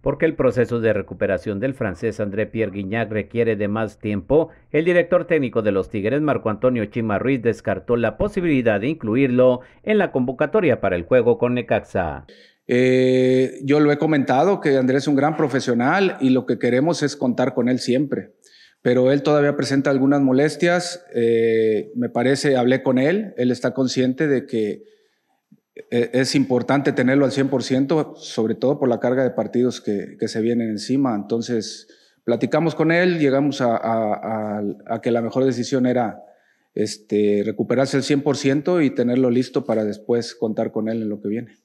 Porque el proceso de recuperación del francés André Pierre Guignac requiere de más tiempo, el director técnico de los Tigres, Marco Antonio Chima Ruiz, descartó la posibilidad de incluirlo en la convocatoria para el juego con Necaxa. Eh, yo lo he comentado que Andrés es un gran profesional y lo que queremos es contar con él siempre pero él todavía presenta algunas molestias. Eh, me parece, hablé con él, él está consciente de que eh, es importante tenerlo al 100%, sobre todo por la carga de partidos que, que se vienen encima. Entonces, platicamos con él, llegamos a, que la mejor decisión era este, recuperarse al 100% y tenerlo listo para después contar con él en lo que viene.